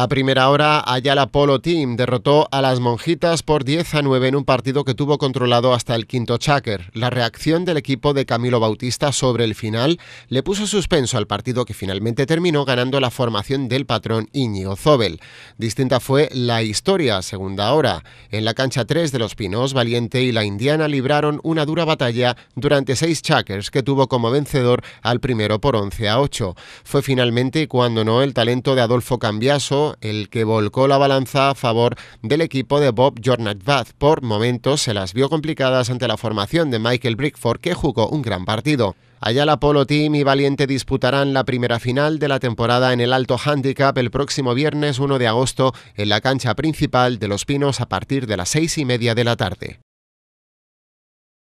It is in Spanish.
A primera hora, Ayala Polo Team derrotó a las Monjitas por 10 a 9 en un partido que tuvo controlado hasta el quinto chaker. La reacción del equipo de Camilo Bautista sobre el final le puso suspenso al partido que finalmente terminó ganando la formación del patrón Íñigo Zobel. Distinta fue la historia a segunda hora. En la cancha 3 de Los Pinos, Valiente y la Indiana libraron una dura batalla durante seis cháquers que tuvo como vencedor al primero por 11 a 8. Fue finalmente, cuando no, el talento de Adolfo Cambiaso el que volcó la balanza a favor del equipo de Bob Jornadvath Por momentos se las vio complicadas ante la formación de Michael Brickford, que jugó un gran partido. Allá la Polo Team y Valiente disputarán la primera final de la temporada en el Alto Handicap el próximo viernes 1 de agosto en la cancha principal de Los Pinos a partir de las seis y media de la tarde.